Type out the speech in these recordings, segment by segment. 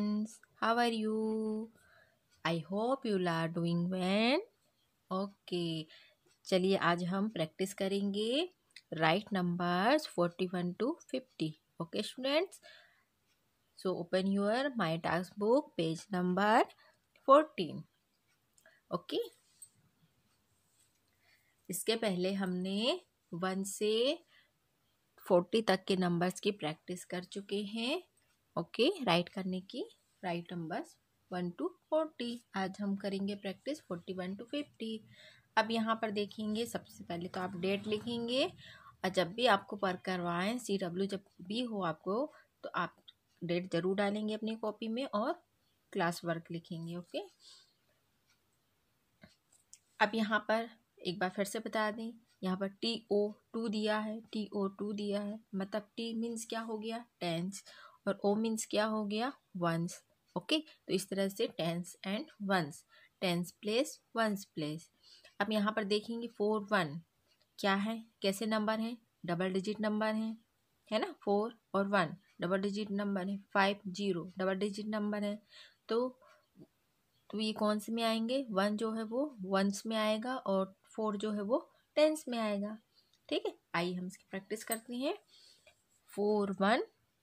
friends how are you i hope you are doing well okay चलिए आज हम practice करेंगे write numbers forty one two fifty okay students so open your my task book page number fourteen okay इसके पहले हमने one से forty तक के नंबर्स की प्रैक्टिस कर चुके हैं ओके राइट करने की write numbers one two forty आज हम करेंगे practice forty one two fifty अब यहाँ पर देखेंगे सबसे पहले तो आप डेट लिखेंगे और जब भी आपको पर करवाएं सी डब्ल्यू जब भी हो आपको तो आप डेट ज़रूर डालेंगे अपनी कॉपी में और क्लास वर्क लिखेंगे ओके अब यहाँ पर एक बार फिर से बता दें यहाँ पर टी ओ टू दिया है टी ओ टू दिया है मतलब टी मीन्स क्या हो गया टेंस और ओ मीन्स क्या हो गया वंस ओके तो इस तरह से tens and ones tens place ones place अब यहाँ पर देखेंगे फोर वन क्या है कैसे नंबर हैं डबल डिजिट नंबर हैं है ना फोर और वन डबल डिजिट नंबर है five zero double digit number है तो तो ये कौन से में आएंगे वन जो है वो वंस में आएगा और फोर जो है वो टेंस में आएगा ठीक है आइए हम इसकी प्रैक्टिस करते हैं four one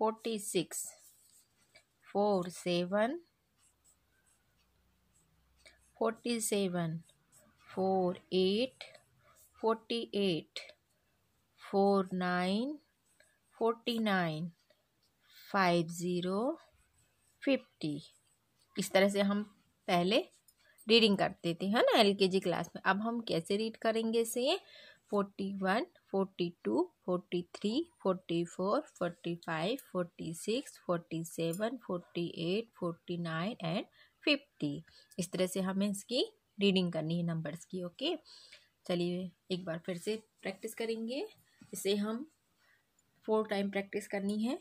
forty six four seven forty seven four eight forty eight four nine forty nine five zero fifty इस तरह से हम पहले रीडिंग करते थे है ना एलकेजी क्लास में अब हम कैसे रीड करेंगे इसे forty one forty two forty three forty four forty five forty six forty seven forty eight forty nine and fifty इस तरह से हमें इसकी रीडिंग करनी है नंबर्स की ओके चलिए एक बार फिर से प्रैक्टिस करेंगे इसे हम फोर टाइम प्रैक्टिस करनी है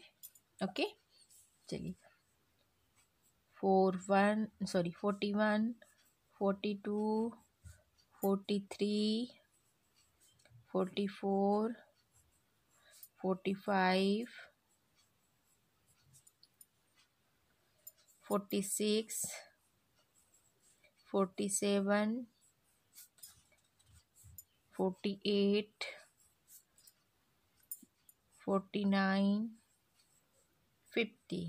ओके चलिए four one sorry forty one forty two forty three forty four forty five forty six forty seven forty eight forty nine fifty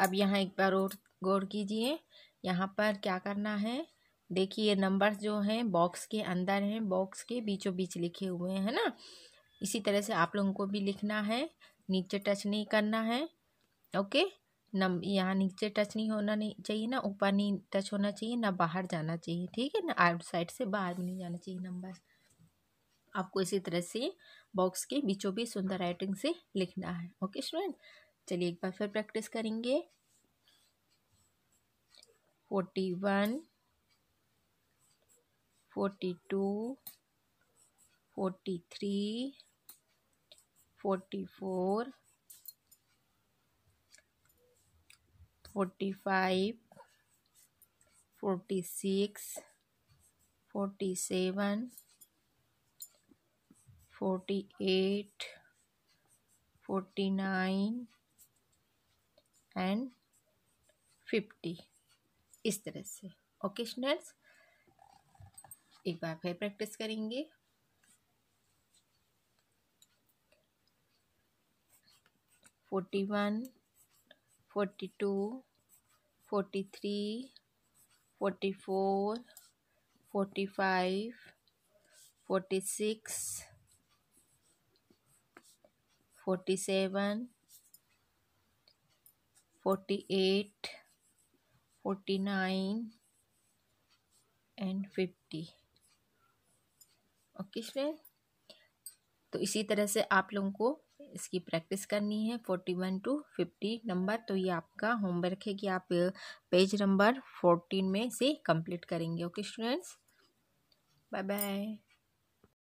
अब यहाँ एक बार और गौर कीजिए यहाँ पर क्या करना है देखिए ये नंबर्स जो हैं बॉक्स के अंदर हैं बॉक्स के बीचों बीच लिखे हुए हैं ना इसी तरह से आप लोगों को भी लिखना है नीचे टच नहीं करना है ओके नम यहाँ नीचे टच नहीं होना नहीं चाहिए ना ऊपर नहीं टच होना चाहिए ना बाहर जाना चाहिए ठीक है ना आउटसाइड से बाहर भी नहीं जाना चाहिए नंबर आपको इसी तरह से बॉक्स के बीचों बीच सुंदर राइटिंग से लिखना है ओके स्टूडेंट चलिए एक बार फिर प्रैक्टिस करेंगे forty one forty two forty three forty four forty five forty six forty seven forty eight forty nine and fifty इस तरह से ओकेशनल्स एक बार फिर प्रैक्टिस करेंगे forty one forty two forty three forty four forty five forty six forty seven forty eight forty nine and fifty okay friend तो इसी तरह से आप लोगों को इसकी प्रैक्टिस करनी है forty one two fifty number तो ये आपका होमवर्क है कि आप पेज नंबर फोर्टीन में से कंप्लीट करेंगे ओके स्टूडेंट्स बाय बाय